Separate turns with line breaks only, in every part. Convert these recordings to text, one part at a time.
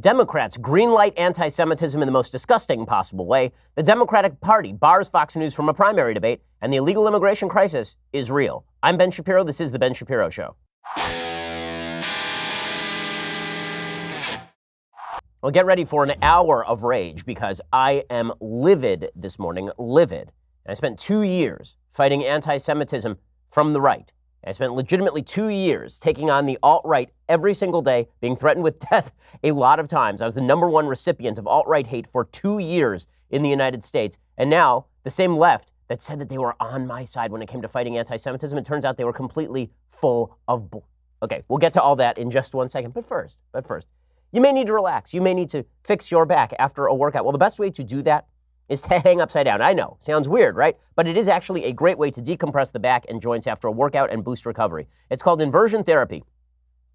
Democrats greenlight anti Semitism in the most disgusting possible way. The Democratic Party bars Fox News from a primary debate, and the illegal immigration crisis is real. I'm Ben Shapiro. This is The Ben Shapiro Show. Well, get ready for an hour of rage because I am livid this morning, livid. I spent two years fighting anti Semitism from the right. I spent legitimately two years taking on the alt right every single day, being threatened with death a lot of times. I was the number one recipient of alt right hate for two years in the United States. And now, the same left that said that they were on my side when it came to fighting anti Semitism, it turns out they were completely full of. bull. okay, we'll get to all that in just one second. But first, but first, you may need to relax. You may need to fix your back after a workout. Well, the best way to do that is to hang upside down. I know, sounds weird, right? But it is actually a great way to decompress the back and joints after a workout and boost recovery. It's called inversion therapy.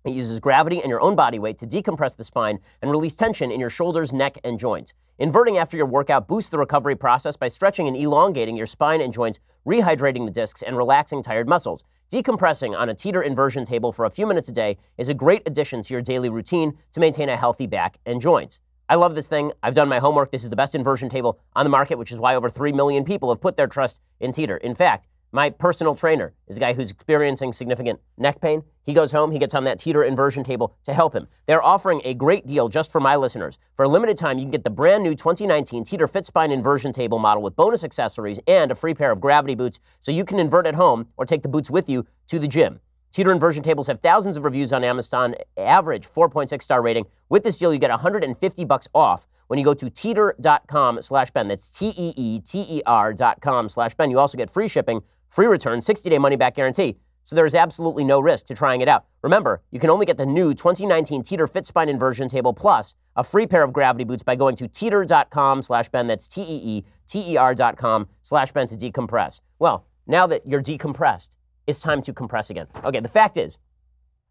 It uses gravity and your own body weight to decompress the spine and release tension in your shoulders, neck, and joints. Inverting after your workout boosts the recovery process by stretching and elongating your spine and joints, rehydrating the discs, and relaxing tired muscles. Decompressing on a teeter inversion table for a few minutes a day is a great addition to your daily routine to maintain a healthy back and joints. I love this thing. I've done my homework. This is the best inversion table on the market, which is why over 3 million people have put their trust in Teeter. In fact, my personal trainer is a guy who's experiencing significant neck pain. He goes home, he gets on that teeter inversion table to help him. They're offering a great deal just for my listeners. For a limited time, you can get the brand new 2019 Teeter FitSpine Inversion Table model with bonus accessories and a free pair of gravity boots so you can invert at home or take the boots with you to the gym. Teeter inversion tables have thousands of reviews on Amazon, average 4.6 star rating. With this deal, you get 150 bucks off when you go to teeter.com slash Ben. That's T-E-E-T-E-R dot com slash Ben. You also get free shipping, free return, 60-day money-back guarantee. So there is absolutely no risk to trying it out. Remember, you can only get the new 2019 Teeter Fit Spine Inversion Table plus a free pair of gravity boots by going to teeter.com slash Ben. That's T-E-E-T-E-R dot com slash Ben to decompress. Well, now that you're decompressed, it's time to compress again. Okay, the fact is,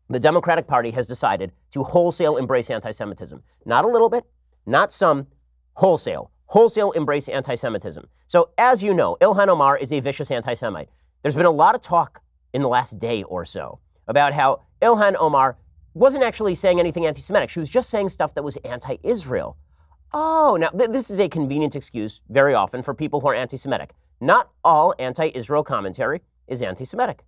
the Democratic Party has decided to wholesale embrace anti Semitism. Not a little bit, not some, wholesale. Wholesale embrace anti Semitism. So, as you know, Ilhan Omar is a vicious anti Semite. There's been a lot of talk in the last day or so about how Ilhan Omar wasn't actually saying anything anti Semitic. She was just saying stuff that was anti Israel. Oh, now th- this is a convenient excuse very often for people who are anti Semitic. Not all anti Israel commentary is anti Semitic.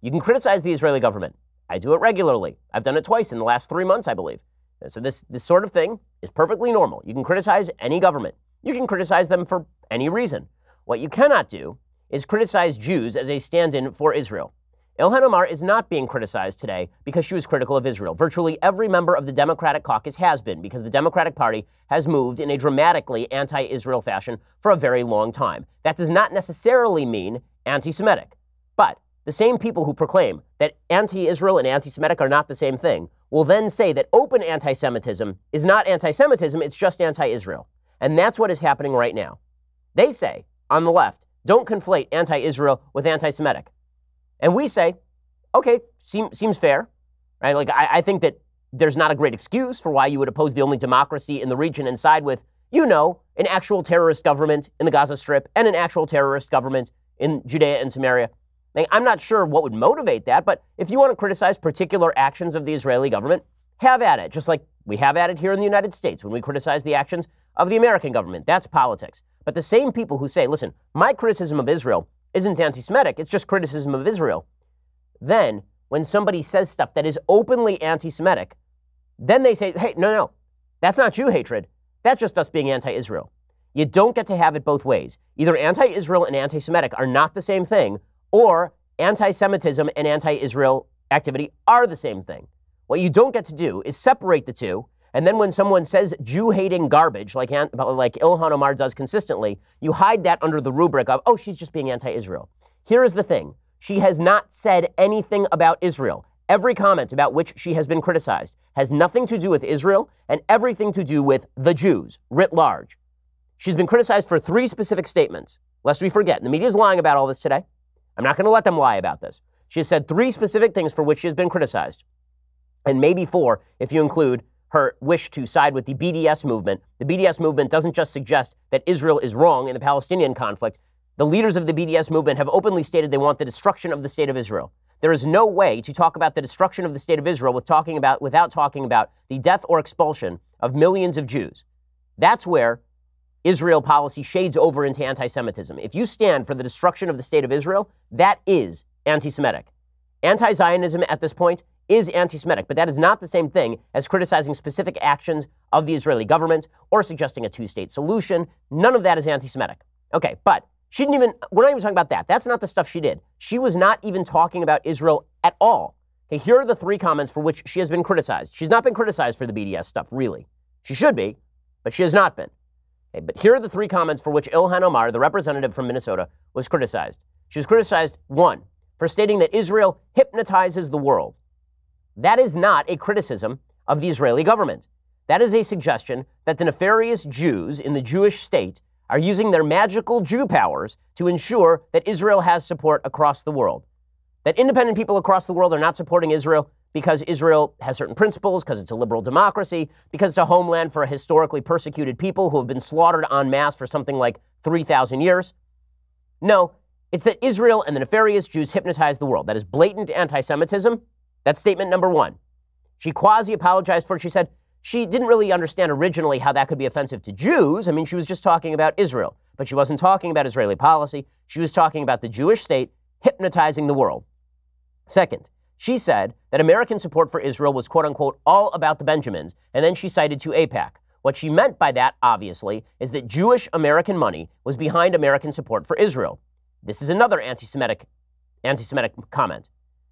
You can criticize the Israeli government. I do it regularly. I've done it twice in the last three months, I believe. so, this, this sort of thing is perfectly normal. You can criticize any government, you can criticize them for any reason. What you cannot do is criticize Jews as a stand in for Israel. Ilhan Omar is not being criticized today because she was critical of Israel. Virtually every member of the Democratic caucus has been because the Democratic Party has moved in a dramatically anti Israel fashion for a very long time. That does not necessarily mean anti Semitic. But the same people who proclaim that anti Israel and anti Semitic are not the same thing will then say that open anti Semitism is not anti Semitism, it's just anti Israel. And that's what is happening right now. They say, on the left, don't conflate anti Israel with anti Semitic. And we say, okay, seem, seems fair, right? Like, I, I think that there's not a great excuse for why you would oppose the only democracy in the region and side with, you know, an actual terrorist government in the Gaza Strip and an actual terrorist government in Judea and Samaria. I'm not sure what would motivate that, but if you want to criticize particular actions of the Israeli government, have at it, just like we have at it here in the United States when we criticize the actions of the American government. That's politics. But the same people who say, listen, my criticism of Israel isn't anti Semitic, it's just criticism of Israel. Then, when somebody says stuff that is openly anti Semitic, then they say, hey, no, no, that's not Jew hatred. That's just us being anti Israel. You don't get to have it both ways. Either anti Israel and anti Semitic are not the same thing, or anti Semitism and anti Israel activity are the same thing. What you don't get to do is separate the two. And then when someone says Jew hating garbage, like, like Ilhan Omar does consistently, you hide that under the rubric of, oh, she's just being anti Israel. Here is the thing she has not said anything about Israel. Every comment about which she has been criticized has nothing to do with Israel and everything to do with the Jews writ large. She's been criticized for three specific statements, lest we forget. The media is lying about all this today. I'm not going to let them lie about this. She has said three specific things for which she has been criticized, and maybe four if you include her wish to side with the BDS movement. The BDS movement doesn't just suggest that Israel is wrong in the Palestinian conflict. The leaders of the BDS movement have openly stated they want the destruction of the state of Israel. There is no way to talk about the destruction of the state of Israel with talking about, without talking about the death or expulsion of millions of Jews. That's where Israel policy shades over into anti Semitism. If you stand for the destruction of the state of Israel, that is anti Semitic. Anti Zionism at this point is anti Semitic, but that is not the same thing as criticizing specific actions of the Israeli government or suggesting a two state solution. None of that is anti Semitic. Okay, but she didn't even, we're not even talking about that. That's not the stuff she did. She was not even talking about Israel at all. Okay, here are the three comments for which she has been criticized. She's not been criticized for the BDS stuff, really. She should be, but she has not been. Okay, but here are the three comments for which Ilhan Omar, the representative from Minnesota, was criticized. She was criticized, one, for stating that Israel hypnotizes the world. That is not a criticism of the Israeli government. That is a suggestion that the nefarious Jews in the Jewish state are using their magical Jew powers to ensure that Israel has support across the world. That independent people across the world are not supporting Israel because Israel has certain principles, because it's a liberal democracy, because it's a homeland for a historically persecuted people who have been slaughtered en masse for something like 3,000 years. No, it's that Israel and the nefarious Jews hypnotized the world. That is blatant anti Semitism. That's statement number one. She quasi apologized for it. She said she didn't really understand originally how that could be offensive to Jews. I mean, she was just talking about Israel, but she wasn't talking about Israeli policy. She was talking about the Jewish state hypnotizing the world. Second, she said that American support for Israel was quote unquote all about the Benjamins, and then she cited to APAC. What she meant by that, obviously, is that Jewish American money was behind American support for Israel. This is another anti Semitic anti-Semitic comment.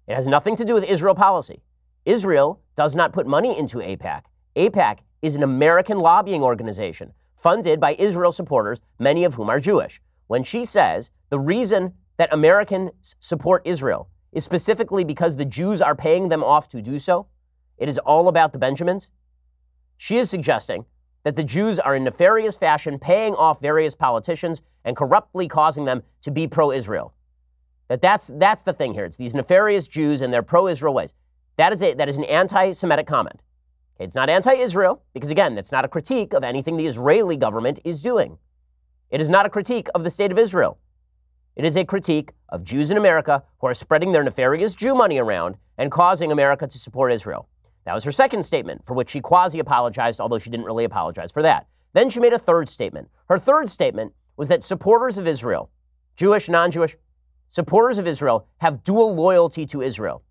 It has nothing to do with Israel policy. Israel does not put money into APAC. APAC is an American lobbying organization funded by Israel supporters, many of whom are Jewish. When she says the reason that Americans support Israel is specifically because the Jews are paying them off to do so. It is all about the Benjamins. She is suggesting that the Jews are in nefarious fashion paying off various politicians and corruptly causing them to be pro Israel. That that's, that's the thing here. It's these nefarious Jews and their pro Israel ways. That is, a, that is an anti Semitic comment. it's not anti Israel, because again, that's not a critique of anything the Israeli government is doing. It is not a critique of the state of Israel. It is a critique of Jews in America who are spreading their nefarious Jew money around and causing America to support Israel. That was her second statement, for which she quasi apologized, although she didn't really apologize for that. Then she made a third statement. Her third statement was that supporters of Israel, Jewish, non Jewish, supporters of Israel have dual loyalty to Israel.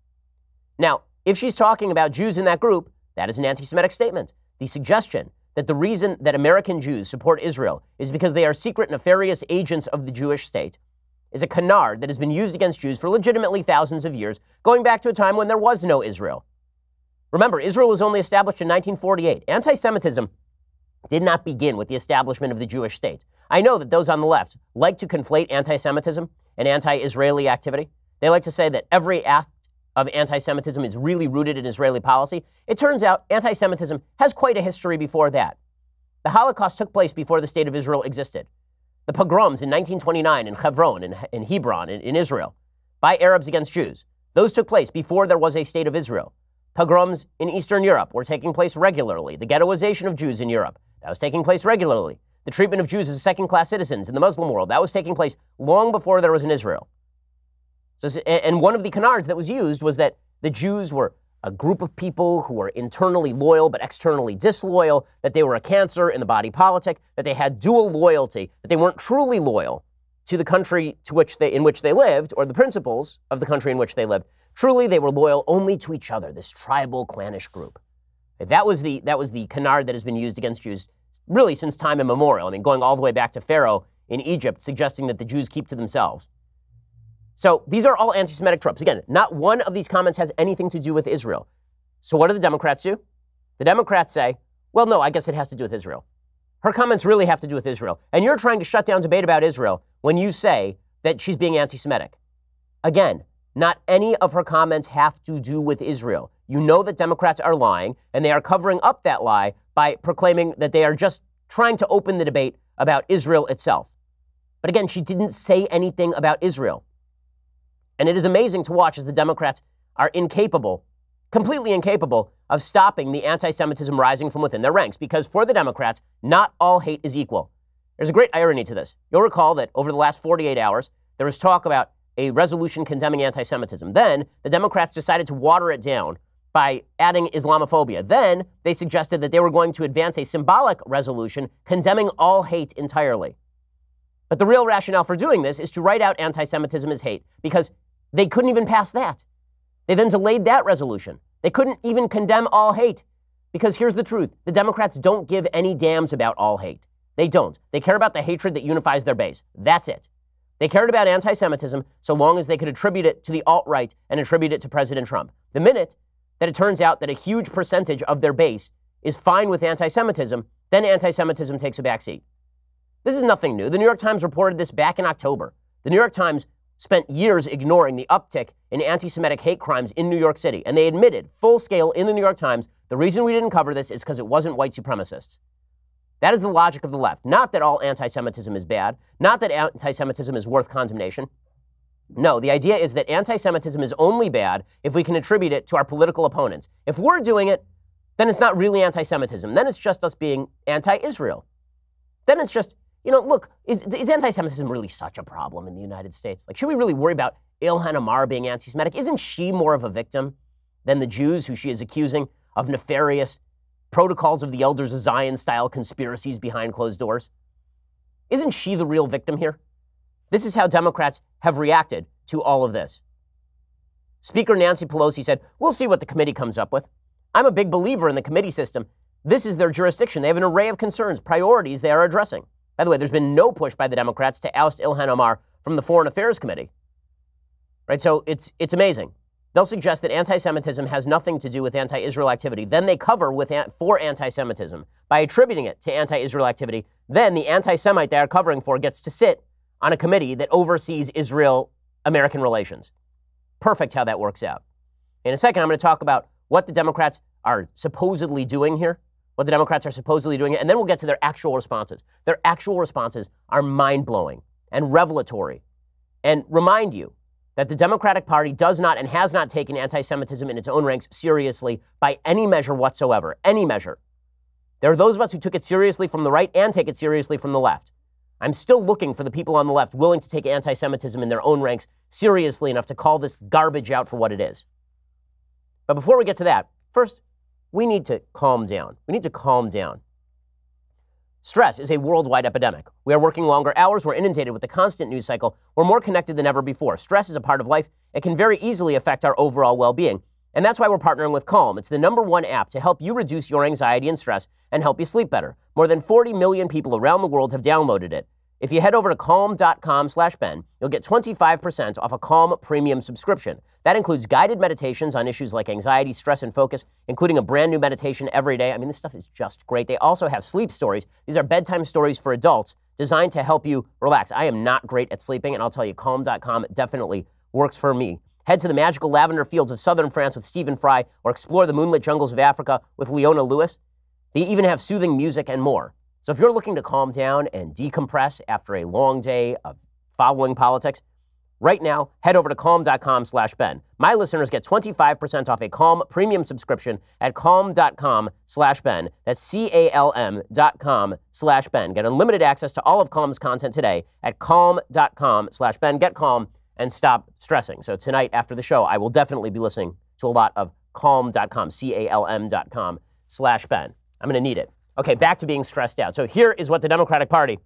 Now, if she's talking about Jews in that group, that is an anti Semitic statement. The suggestion that the reason that American Jews support Israel is because they are secret, nefarious agents of the Jewish state is a canard that has been used against Jews for legitimately thousands of years, going back to a time when there was no Israel. Remember, Israel was only established in 1948. Anti Semitism did not begin with the establishment of the Jewish state. I know that those on the left like to conflate anti Semitism and anti Israeli activity. They like to say that every act of anti Semitism is really rooted in Israeli policy. It turns out anti Semitism has quite a history before that. The Holocaust took place before the state of Israel existed the pogroms in 1929 in Hebron, in, in Hebron, in, in Israel, by Arabs against Jews. Those took place before there was a state of Israel. Pogroms in Eastern Europe were taking place regularly. The ghettoization of Jews in Europe, that was taking place regularly. The treatment of Jews as second class citizens in the Muslim world, that was taking place long before there was an Israel. So, and one of the canards that was used was that the Jews were a group of people who were internally loyal but externally disloyal, that they were a cancer in the body politic, that they had dual loyalty, that they weren't truly loyal to the country to which they, in which they lived or the principles of the country in which they lived. Truly, they were loyal only to each other, this tribal, clannish group. That was the, that was the canard that has been used against Jews really since time immemorial. I mean, going all the way back to Pharaoh in Egypt, suggesting that the Jews keep to themselves. So these are all anti Semitic tropes. Again, not one of these comments has anything to do with Israel. So what do the Democrats do? The Democrats say, well, no, I guess it has to do with Israel. Her comments really have to do with Israel. And you're trying to shut down debate about Israel when you say that she's being anti Semitic. Again, not any of her comments have to do with Israel. You know that Democrats are lying, and they are covering up that lie by proclaiming that they are just trying to open the debate about Israel itself. But again, she didn't say anything about Israel. And it is amazing to watch as the Democrats are incapable, completely incapable, of stopping the anti Semitism rising from within their ranks. Because for the Democrats, not all hate is equal. There's a great irony to this. You'll recall that over the last 48 hours, there was talk about a resolution condemning anti Semitism. Then the Democrats decided to water it down by adding Islamophobia. Then they suggested that they were going to advance a symbolic resolution condemning all hate entirely. But the real rationale for doing this is to write out anti Semitism as hate, because they couldn't even pass that. They then delayed that resolution. They couldn't even condemn all hate. Because here's the truth the Democrats don't give any dams about all hate. They don't. They care about the hatred that unifies their base. That's it. They cared about anti Semitism so long as they could attribute it to the alt right and attribute it to President Trump. The minute that it turns out that a huge percentage of their base is fine with anti Semitism, then anti Semitism takes a backseat. This is nothing new. The New York Times reported this back in October. The New York Times spent years ignoring the uptick in anti Semitic hate crimes in New York City. And they admitted, full scale, in the New York Times, the reason we didn't cover this is because it wasn't white supremacists. That is the logic of the left. Not that all anti Semitism is bad, not that anti Semitism is worth condemnation. No, the idea is that anti Semitism is only bad if we can attribute it to our political opponents. If we're doing it, then it's not really anti Semitism. Then it's just us being anti Israel. Then it's just you know, look, is, is anti Semitism really such a problem in the United States? Like, should we really worry about Ilhan Omar being anti Semitic? Isn't she more of a victim than the Jews who she is accusing of nefarious protocols of the elders of Zion style conspiracies behind closed doors? Isn't she the real victim here? This is how Democrats have reacted to all of this. Speaker Nancy Pelosi said, We'll see what the committee comes up with. I'm a big believer in the committee system. This is their jurisdiction. They have an array of concerns, priorities they are addressing. By the way, there's been no push by the Democrats to oust Ilhan Omar from the Foreign Affairs Committee. Right? So it's, it's amazing. They'll suggest that anti Semitism has nothing to do with anti Israel activity. Then they cover with for anti Semitism by attributing it to anti Israel activity. Then the anti Semite they are covering for gets to sit on a committee that oversees Israel American relations. Perfect how that works out. In a second, I'm going to talk about what the Democrats are supposedly doing here what the Democrats are supposedly doing, and then we'll get to their actual responses. Their actual responses are mind blowing and revelatory. And remind you that the Democratic Party does not and has not taken anti Semitism in its own ranks seriously by any measure whatsoever, any measure. There are those of us who took it seriously from the right and take it seriously from the left. I'm still looking for the people on the left willing to take anti Semitism in their own ranks seriously enough to call this garbage out for what it is. But before we get to that, first, we need to calm down. We need to calm down. Stress is a worldwide epidemic. We are working longer hours, we're inundated with the constant news cycle, we're more connected than ever before. Stress is a part of life, it can very easily affect our overall well being. And that's why we're partnering with Calm. It's the number one app to help you reduce your anxiety and stress and help you sleep better. More than 40 million people around the world have downloaded it. If you head over to calm.com slash Ben, you'll get 25% off a Calm premium subscription. That includes guided meditations on issues like anxiety, stress, and focus, including a brand new meditation every day. I mean, this stuff is just great. They also have sleep stories. These are bedtime stories for adults designed to help you relax. I am not great at sleeping, and I'll tell you, calm.com definitely works for me. Head to the magical lavender fields of southern France with Stephen Fry, or explore the moonlit jungles of Africa with Leona Lewis. They even have soothing music and more. So if you're looking to calm down and decompress after a long day of following politics, right now, head over to calm.com slash Ben. My listeners get 25% off a Calm premium subscription at calm.com slash Ben. That's C-A-L-M dot com slash Ben. Get unlimited access to all of Calm's content today at calm.com slash Ben. Get calm and stop stressing. So tonight after the show, I will definitely be listening to a lot of calm.com, C-A-L-M dot com slash Ben. I'm going to need it. Okay, back to being stressed out. So here is what the Democratic Party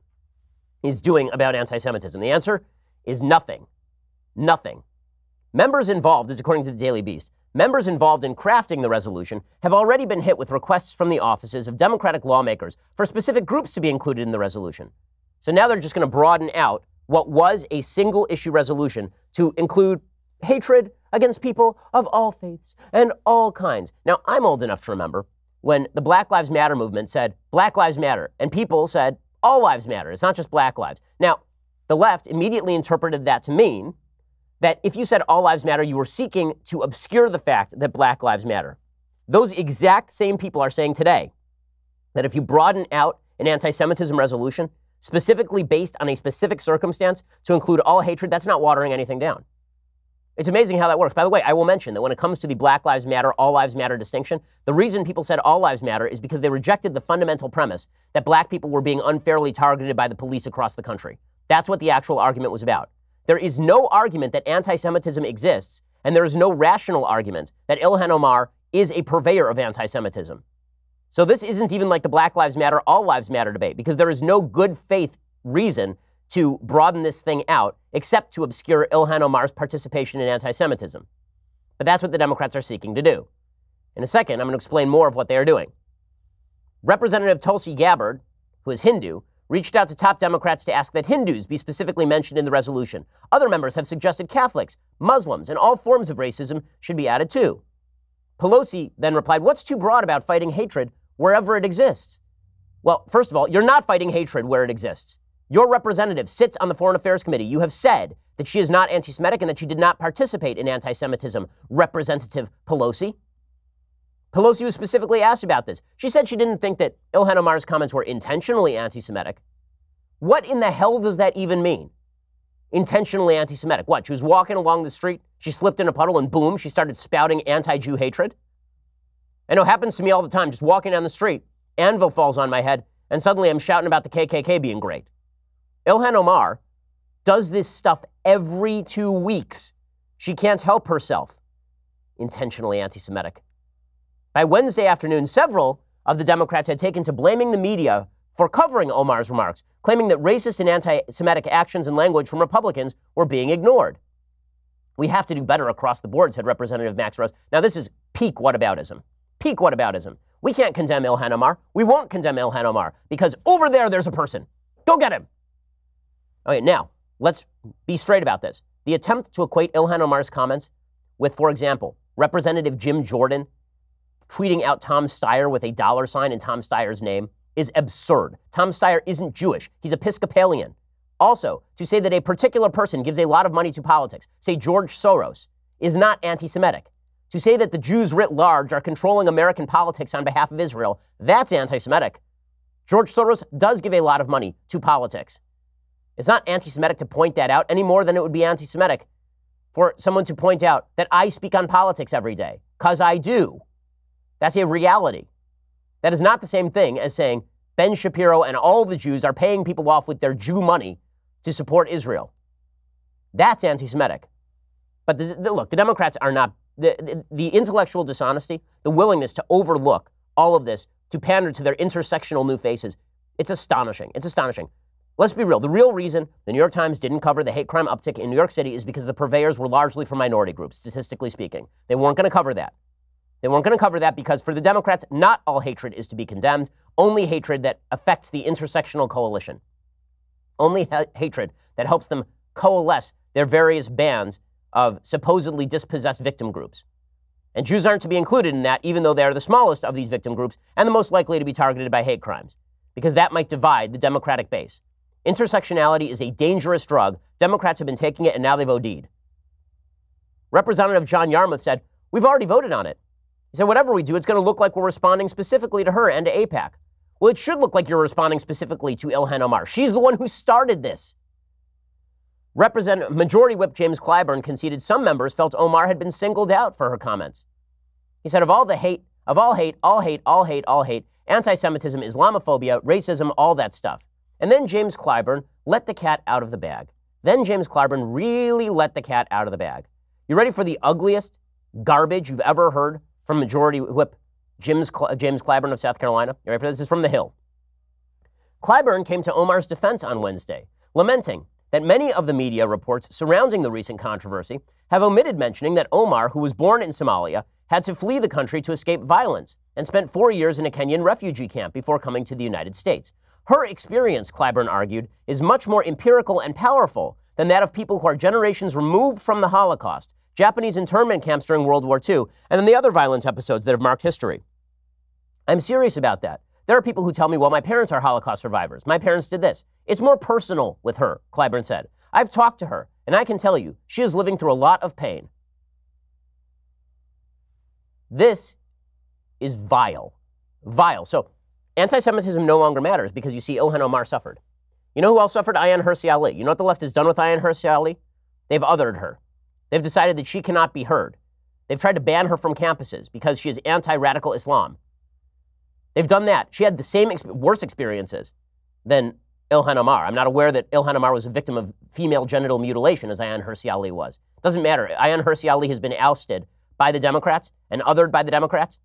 is doing about anti Semitism. The answer is nothing. Nothing. Members involved, is according to the Daily Beast, members involved in crafting the resolution have already been hit with requests from the offices of Democratic lawmakers for specific groups to be included in the resolution. So now they're just going to broaden out what was a single issue resolution to include hatred against people of all faiths and all kinds. Now, I'm old enough to remember when the Black Lives Matter movement said, Black Lives Matter, and people said, all lives matter. It's not just black lives. Now, the left immediately interpreted that to mean that if you said all lives matter, you were seeking to obscure the fact that black lives matter. Those exact same people are saying today that if you broaden out an anti Semitism resolution, specifically based on a specific circumstance, to include all hatred, that's not watering anything down. It's amazing how that works. By the way, I will mention that when it comes to the Black Lives Matter, All Lives Matter distinction, the reason people said All Lives Matter is because they rejected the fundamental premise that black people were being unfairly targeted by the police across the country. That's what the actual argument was about. There is no argument that anti Semitism exists, and there is no rational argument that Ilhan Omar is a purveyor of anti Semitism. So this isn't even like the Black Lives Matter, All Lives Matter debate, because there is no good faith reason to broaden this thing out, except to obscure Ilhan Omar's participation in anti Semitism. But that's what the Democrats are seeking to do. In a second, I'm going to explain more of what they are doing. Representative Tulsi Gabbard, who is Hindu, reached out to top Democrats to ask that Hindus be specifically mentioned in the resolution. Other members have suggested Catholics, Muslims, and all forms of racism should be added too. Pelosi then replied, What's too broad about fighting hatred wherever it exists? Well, first of all, you're not fighting hatred where it exists. Your representative sits on the Foreign Affairs Committee. You have said that she is not anti Semitic and that she did not participate in anti Semitism, Representative Pelosi. Pelosi was specifically asked about this. She said she didn't think that Ilhan Omar's comments were intentionally anti Semitic. What in the hell does that even mean? Intentionally anti Semitic. What? She was walking along the street, she slipped in a puddle, and boom, she started spouting anti Jew hatred? I know it happens to me all the time, just walking down the street, anvil falls on my head, and suddenly I'm shouting about the KKK being great. Ilhan Omar does this stuff every two weeks. She can't help herself. Intentionally anti Semitic. By Wednesday afternoon, several of the Democrats had taken to blaming the media for covering Omar's remarks, claiming that racist and anti Semitic actions and language from Republicans were being ignored. We have to do better across the board, said Representative Max Rose. Now, this is peak whataboutism. Peak whataboutism. We can't condemn Ilhan Omar. We won't condemn Ilhan Omar because over there there's a person. Go get him. Okay, now, let's be straight about this. The attempt to equate Ilhan Omar's comments with, for example, Representative Jim Jordan tweeting out Tom Steyer with a dollar sign in Tom Steyer's name is absurd. Tom Steyer isn't Jewish, he's Episcopalian. Also, to say that a particular person gives a lot of money to politics, say George Soros, is not anti Semitic. To say that the Jews writ large are controlling American politics on behalf of Israel, that's anti Semitic. George Soros does give a lot of money to politics. It's not anti Semitic to point that out any more than it would be anti Semitic for someone to point out that I speak on politics every day, because I do. That's a reality. That is not the same thing as saying Ben Shapiro and all the Jews are paying people off with their Jew money to support Israel. That's anti Semitic. But the, the, look, the Democrats are not, the, the, the intellectual dishonesty, the willingness to overlook all of this, to pander to their intersectional new faces, it's astonishing. It's astonishing. Let's be real. The real reason the New York Times didn't cover the hate crime uptick in New York City is because the purveyors were largely from minority groups, statistically speaking. They weren't going to cover that. They weren't going to cover that because for the Democrats, not all hatred is to be condemned, only hatred that affects the intersectional coalition, only ha- hatred that helps them coalesce their various bands of supposedly dispossessed victim groups. And Jews aren't to be included in that, even though they are the smallest of these victim groups and the most likely to be targeted by hate crimes, because that might divide the Democratic base. Intersectionality is a dangerous drug. Democrats have been taking it and now they've OD'd. Representative John Yarmouth said, We've already voted on it. He said, Whatever we do, it's going to look like we're responding specifically to her and to APAC. Well, it should look like you're responding specifically to Ilhan Omar. She's the one who started this. Representative Majority Whip James Clyburn conceded some members felt Omar had been singled out for her comments. He said, Of all the hate, of all hate, all hate, all hate, all hate, anti Semitism, Islamophobia, racism, all that stuff. And then James Clyburn let the cat out of the bag. Then James Clyburn really let the cat out of the bag. You ready for the ugliest garbage you've ever heard from Majority Whip James, Cl- James Clyburn of South Carolina? You ready for this? This is from The Hill. Clyburn came to Omar's defense on Wednesday, lamenting that many of the media reports surrounding the recent controversy have omitted mentioning that Omar, who was born in Somalia, had to flee the country to escape violence and spent four years in a Kenyan refugee camp before coming to the United States. Her experience, Claiborne argued, is much more empirical and powerful than that of people who are generations removed from the Holocaust, Japanese internment camps during World War II, and then the other violence episodes that have marked history. I'm serious about that. There are people who tell me, well, my parents are Holocaust survivors. My parents did this. It's more personal with her, Clyburn said. I've talked to her, and I can tell you, she is living through a lot of pain. This is vile. Vile. So anti Semitism no longer matters because you see Ilhan Omar suffered. You know who else suffered? Ayan Hirsi Ali. You know what the left has done with Ayan Hirsi Ali? They've othered her. They've decided that she cannot be heard. They've tried to ban her from campuses because she is anti radical Islam. They've done that. She had the same, ex- worse experiences than Ilhan Omar. I'm not aware that Ilhan Omar was a victim of female genital mutilation as Ayan Hirsi Ali was. Doesn't matter. Ayan Hirsi Ali has been ousted by the Democrats and othered by the Democrats.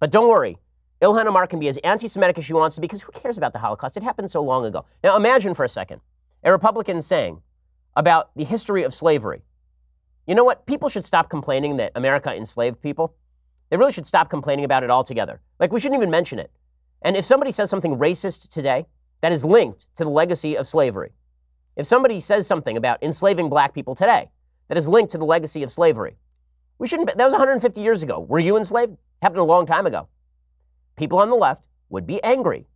But don't worry, Ilhan Omar can be as anti Semitic as she wants to because who cares about the Holocaust? It happened so long ago. Now imagine for a second a Republican saying about the history of slavery. You know what? People should stop complaining that America enslaved people. They really should stop complaining about it altogether. Like, we shouldn't even mention it. And if somebody says something racist today that is linked to the legacy of slavery, if somebody says something about enslaving black people today that is linked to the legacy of slavery, we shouldn't. That was 150 years ago. Were you enslaved? Happened a long time ago people on the left would be angry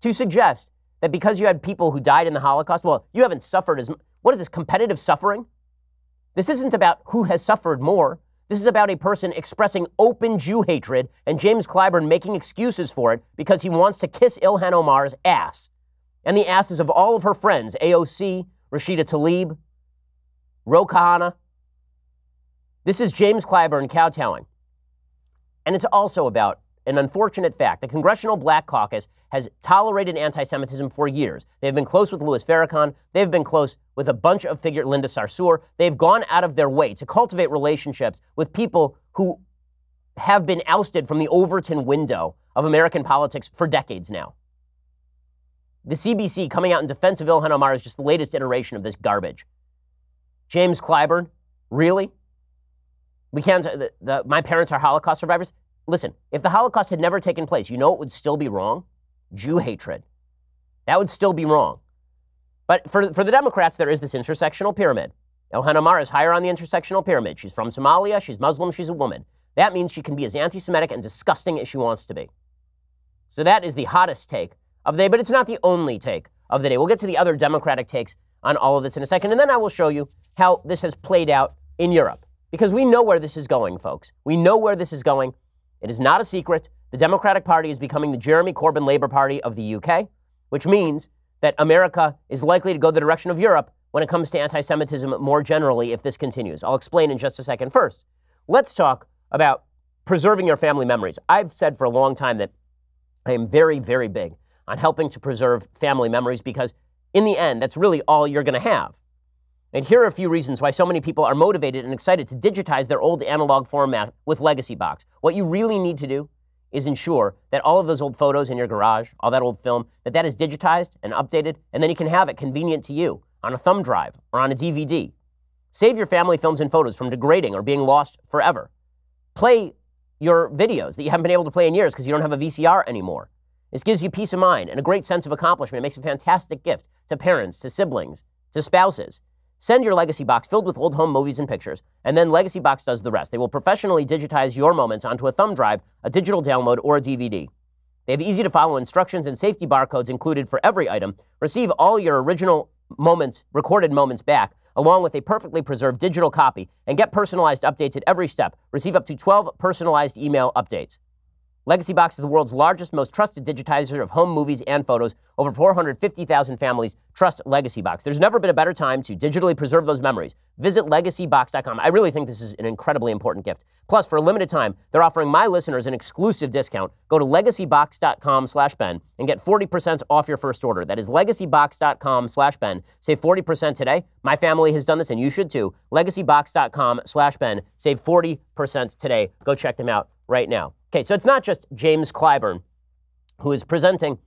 to suggest that because you had people who died in the Holocaust, well, you haven't suffered as what is this competitive suffering? This isn't about who has suffered more. This is about a person expressing open Jew hatred and James Clyburn making excuses for it because he wants to kiss Ilhan Omar's ass and the asses of all of her friends, AOC, Rashida Tlaib, Ro Khanna. This is James Clyburn kowtowing. And it's also about an unfortunate fact. The Congressional Black Caucus has tolerated anti Semitism for years. They've been close with Louis Farrakhan. They've been close with a bunch of figure, Linda Sarsour. They've gone out of their way to cultivate relationships with people who have been ousted from the Overton window of American politics for decades now. The CBC coming out in defense of Ilhan Omar is just the latest iteration of this garbage. James Clyburn, really? We can't. The, the, my parents are Holocaust survivors listen, if the Holocaust had never taken place, you know it would still be wrong? Jew hatred. That would still be wrong. But for, for the Democrats, there is this intersectional pyramid. Ilhan Omar is higher on the intersectional pyramid. She's from Somalia, she's Muslim, she's a woman. That means she can be as anti Semitic and disgusting as she wants to be. So that is the hottest take of the day, but it's not the only take of the day. We'll get to the other Democratic takes on all of this in a second, and then I will show you how this has played out in Europe. Because we know where this is going, folks. We know where this is going. It is not a secret. The Democratic Party is becoming the Jeremy Corbyn Labour Party of the UK, which means that America is likely to go the direction of Europe when it comes to anti Semitism more generally if this continues. I'll explain in just a second. First, let's talk about preserving your family memories. I've said for a long time that I am very, very big on helping to preserve family memories because, in the end, that's really all you're going to have. And here are a few reasons why so many people are motivated and excited to digitize their old analog format with Legacy Box. What you really need to do is ensure that all of those old photos in your garage, all that old film, that that is digitized and updated, and then you can have it convenient to you on a thumb drive or on a DVD. Save your family films and photos from degrading or being lost forever. Play your videos that you haven't been able to play in years because you don't have a VCR anymore. This gives you peace of mind and a great sense of accomplishment. It makes a fantastic gift to parents, to siblings, to spouses. Send your legacy box filled with old home movies and pictures, and then Legacy Box does the rest. They will professionally digitize your moments onto a thumb drive, a digital download, or a DVD. They have easy to follow instructions and safety barcodes included for every item. Receive all your original moments, recorded moments back, along with a perfectly preserved digital copy, and get personalized updates at every step. Receive up to 12 personalized email updates. Legacy Box is the world's largest, most trusted digitizer of home movies and photos. Over 450,000 families trust Legacy Box. There's never been a better time to digitally preserve those memories. Visit legacybox.com. I really think this is an incredibly important gift. Plus, for a limited time, they're offering my listeners an exclusive discount. Go to legacybox.com/ben and get 40% off your first order. That is legacybox.com/ben. Save 40% today. My family has done this, and you should too. Legacybox.com/ben. Save 40% today. Go check them out right now. Okay, so it's not just James Clyburn who is presenting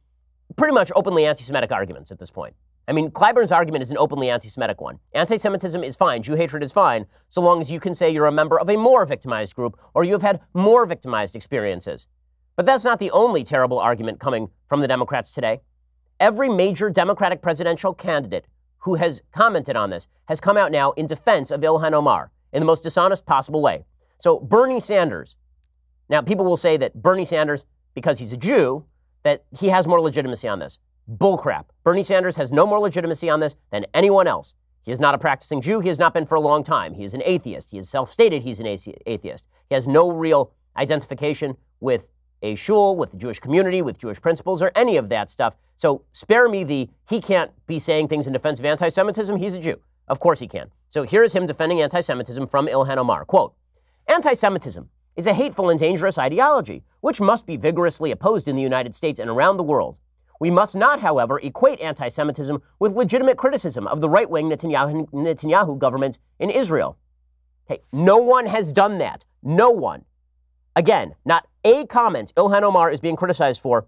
pretty much openly anti Semitic arguments at this point. I mean, Clyburn's argument is an openly anti Semitic one. Anti Semitism is fine, Jew hatred is fine, so long as you can say you're a member of a more victimized group or you have had more victimized experiences. But that's not the only terrible argument coming from the Democrats today. Every major Democratic presidential candidate who has commented on this has come out now in defense of Ilhan Omar in the most dishonest possible way. So Bernie Sanders, now, people will say that Bernie Sanders, because he's a Jew, that he has more legitimacy on this. Bullcrap. Bernie Sanders has no more legitimacy on this than anyone else. He is not a practicing Jew. He has not been for a long time. He is an atheist. He has self stated he's an atheist. He has no real identification with a shul, with the Jewish community, with Jewish principles, or any of that stuff. So spare me the he can't be saying things in defense of anti Semitism. He's a Jew. Of course he can. So here is him defending anti Semitism from Ilhan Omar. Quote Anti Semitism is a hateful and dangerous ideology, which must be vigorously opposed in the United States and around the world. We must not, however, equate anti Semitism with legitimate criticism of the right wing Netanyahu, Netanyahu, government in Israel. Hey, no one has done that. No one. Again, not a comment Ilhan Omar is being criticized for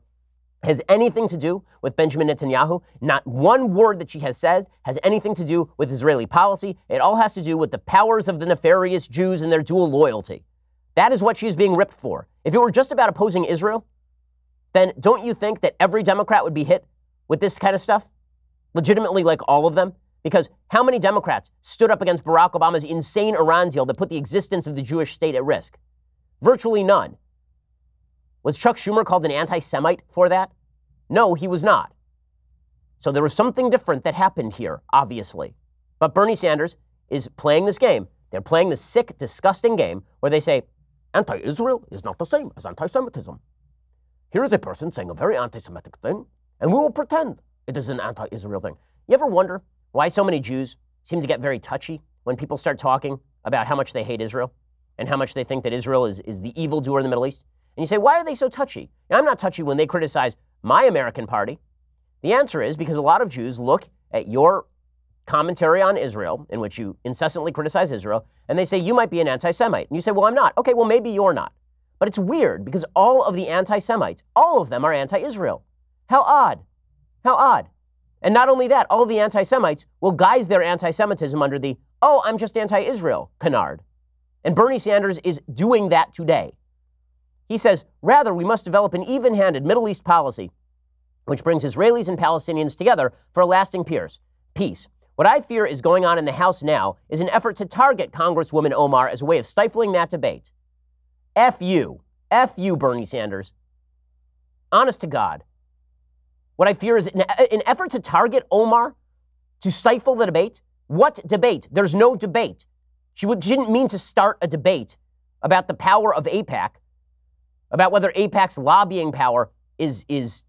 has anything to do with Benjamin Netanyahu. Not one word that she has said has anything to do with Israeli policy. It all has to do with the powers of the nefarious Jews and their dual loyalty. That is what she's being ripped for. If it were just about opposing Israel, then don't you think that every Democrat would be hit with this kind of stuff? Legitimately, like all of them? Because how many Democrats stood up against Barack Obama's insane Iran deal that put the existence of the Jewish state at risk? Virtually none. Was Chuck Schumer called an anti Semite for that? No, he was not. So there was something different that happened here, obviously. But Bernie Sanders is playing this game. They're playing this sick, disgusting game where they say, Anti Israel is not the same as anti Semitism. Here is a person saying a very anti Semitic thing, and we will pretend it is an anti Israel thing. You ever wonder why so many Jews seem to get very touchy when people start talking about how much they hate Israel and how much they think that Israel is, is the evildoer in the Middle East? And you say, why are they so touchy? Now, I'm not touchy when they criticize my American party. The answer is because a lot of Jews look at your commentary on Israel, in which you incessantly criticize Israel, and they say, You might be an anti Semite. And you say, Well, I'm not. Okay, well, maybe you're not. But it's weird because all of the anti Semites, all of them are anti Israel. How odd. How odd. And not only that, all the anti Semites will guise their anti Semitism under the, oh, I'm just anti Israel canard. And Bernie Sanders is doing that today. He says, rather, we must develop an even handed Middle East policy which brings Israelis and Palestinians together for a lasting peace. What I fear is going on in the House now is an effort to target Congresswoman Omar as a way of stifling that debate. F you. F you, Bernie Sanders. Honest to God. What I fear is an, an effort to target Omar to stifle the debate. What debate? There's no debate. She, she didn't mean to start a debate about the power of APAC, about whether APAC's lobbying power is, is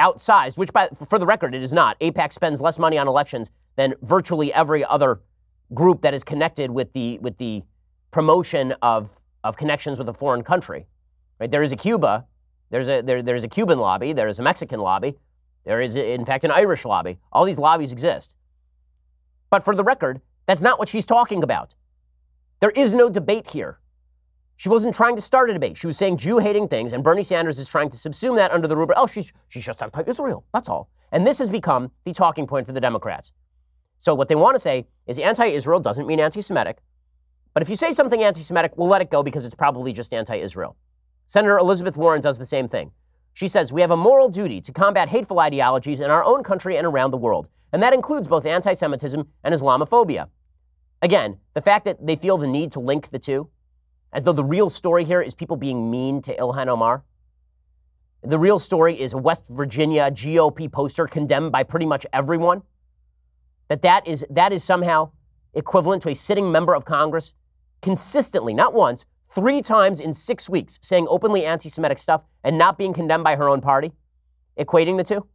outsized, which, by, for the record, it is not. APAC spends less money on elections than virtually every other group that is connected with the with the promotion of of connections with a foreign country. Right? There is a Cuba, there's a there, there's a Cuban lobby, there is a Mexican lobby, there is in fact an Irish lobby. All these lobbies exist. But for the record, that's not what she's talking about. There is no debate here. She wasn't trying to start a debate. She was saying Jew hating things, and Bernie Sanders is trying to subsume that under the rubric, oh, she's, she's just anti Israel. That's all. And this has become the talking point for the Democrats. So what they want to say is anti Israel doesn't mean anti Semitic. But if you say something anti Semitic, we'll let it go because it's probably just anti Israel. Senator Elizabeth Warren does the same thing. She says, We have a moral duty to combat hateful ideologies in our own country and around the world, and that includes both anti Semitism and Islamophobia. Again, the fact that they feel the need to link the two, as though the real story here is people being mean to Ilhan Omar. The real story is a West Virginia GOP poster condemned by pretty much everyone. That that is, that is somehow equivalent to a sitting member of Congress consistently, not once, three times in six weeks, saying openly anti Semitic stuff and not being condemned by her own party, equating the two.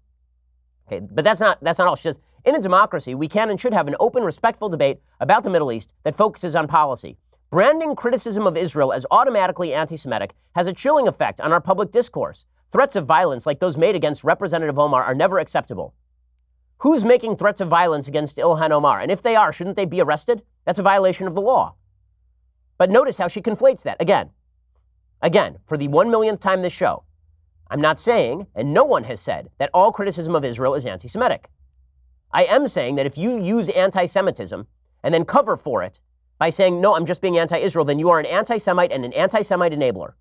Okay, but that's not, that's not all. She says, in a democracy, we can and should have an open, respectful debate about the Middle East that focuses on policy Branding criticism of Israel as automatically anti Semitic has a chilling effect on our public discourse. Threats of violence like those made against Representative Omar are never acceptable. Who's making threats of violence against Ilhan Omar? And if they are, shouldn't they be arrested? That's a violation of the law. But notice how she conflates that again. Again, for the one millionth time this show, I'm not saying, and no one has said, that all criticism of Israel is anti Semitic. I am saying that if you use anti Semitism and then cover for it by saying, no, I'm just being anti Israel, then you are an anti Semite and an anti Semite enabler.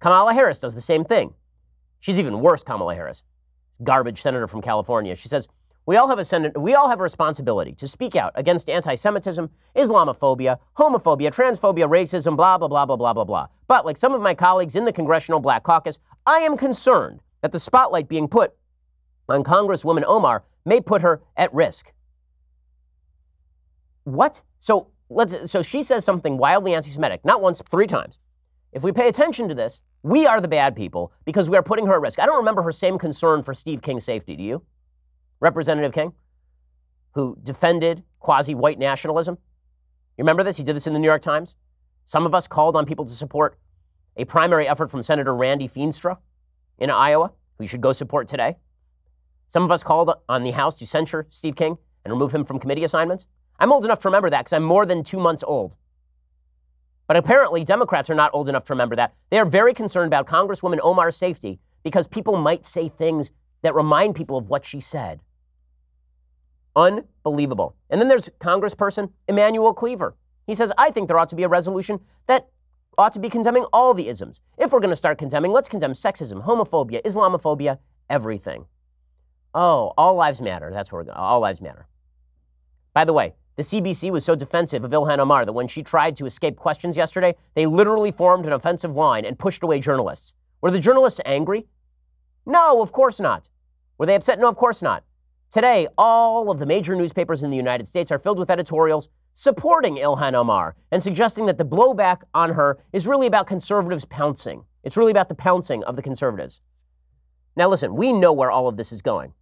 Kamala Harris does the same thing. She's even worse, Kamala Harris, garbage senator from California. She says, we all, have a sen- we all have a responsibility to speak out against anti Semitism, Islamophobia, homophobia, transphobia, racism, blah, blah, blah, blah, blah, blah, blah. But like some of my colleagues in the Congressional Black Caucus, I am concerned that the spotlight being put on Congresswoman Omar may put her at risk. What? So let's so she says something wildly anti-Semitic, not once, three times. If we pay attention to this, we are the bad people because we are putting her at risk. I don't remember her same concern for Steve King's safety. Do you, Representative King, who defended quasi-white nationalism? You remember this? He did this in the New York Times. Some of us called on people to support a primary effort from Senator Randy Feenstra in Iowa, who you should go support today. Some of us called on the House to censure Steve King and remove him from committee assignments. I'm old enough to remember that because I'm more than two months old. But apparently, Democrats are not old enough to remember that. They are very concerned about Congresswoman Omar's safety because people might say things that remind people of what she said. Unbelievable. And then there's Congressperson Emanuel Cleaver. He says, I think there ought to be a resolution that ought to be condemning all the isms. If we're going to start condemning, let's condemn sexism, homophobia, Islamophobia, everything. Oh, all lives matter. That's where all lives matter. By the way, the CBC was so defensive of Ilhan Omar that when she tried to escape questions yesterday, they literally formed an offensive line and pushed away journalists. Were the journalists angry? No, of course not. Were they upset? No, of course not. Today, all of the major newspapers in the United States are filled with editorials supporting Ilhan Omar and suggesting that the blowback on her is really about conservatives pouncing. It's really about the pouncing of the conservatives. Now, listen, we know where all of this is going.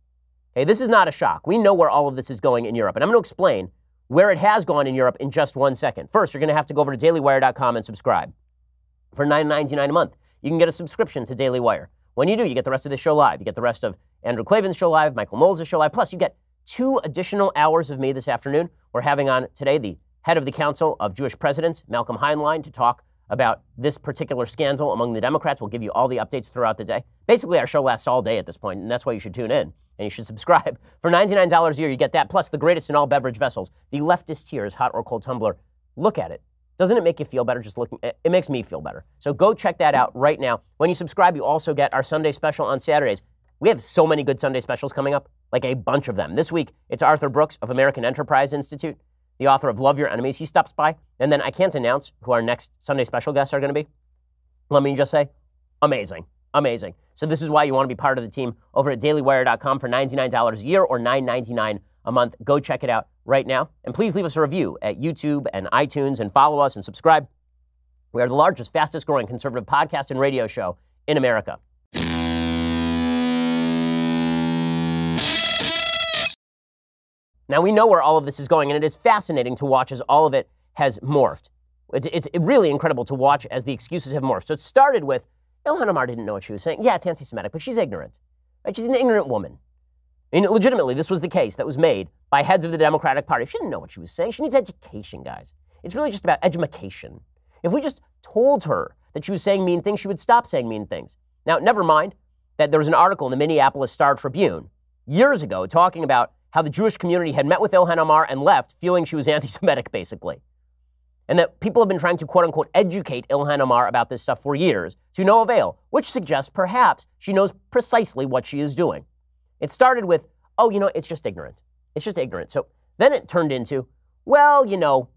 Okay, this is not a shock. We know where all of this is going in Europe. And I'm going to explain where it has gone in Europe in just one second. First, you're going to have to go over to dailywire.com and subscribe for $9.99 a month. You can get a subscription to Daily Wire. When you do, you get the rest of the show live. You get the rest of Andrew Clavin's show live, Michael Knowles' show live. Plus, you get two additional hours of me this afternoon. We're having on today the head of the Council of Jewish Presidents, Malcolm Heinlein, to talk about this particular scandal among the Democrats. We'll give you all the updates throughout the day. Basically, our show lasts all day at this point, and that's why you should tune in and you should subscribe. For $99 a year, you get that, plus the greatest in all beverage vessels, the leftist here is hot or cold tumbler. Look at it. Doesn't it make you feel better just looking? It makes me feel better. So go check that out right now. When you subscribe, you also get our Sunday special on Saturdays. We have so many good Sunday specials coming up, like a bunch of them. This week, it's Arthur Brooks of American Enterprise Institute the author of Love Your Enemies, he stops by. And then I can't announce who our next Sunday special guests are going to be. Let me just say, amazing. Amazing. So this is why you want to be part of the team over at dailywire.com for $99 a year or $9.99 a month. Go check it out right now. And please leave us a review at YouTube and iTunes and follow us and subscribe. We are the largest, fastest growing conservative podcast and radio show in America. Now we know where all of this is going, and it is fascinating to watch as all of it has morphed. It's, it's really incredible to watch as the excuses have morphed. So it started with Ilhan Omar didn't know what she was saying. Yeah, it's anti Semitic, but she's ignorant. Right? She's an ignorant woman. I mean, legitimately, this was the case that was made by heads of the Democratic Party. She didn't know what she was saying. She needs education, guys. It's really just about edumacation. If we just told her that she was saying mean things, she would stop saying mean things. Now, never mind that there was an article in the Minneapolis Star Tribune years ago talking about how the Jewish community had met with Ilhan Omar and left, feeling she was anti Semitic, basically. And that people have been trying to quote unquote educate Ilhan Omar about this stuff for years to no avail, which suggests perhaps she knows precisely what she is doing. It started with, oh, you know, it's just ignorant. It's just ignorant. So then it turned into, well, you know,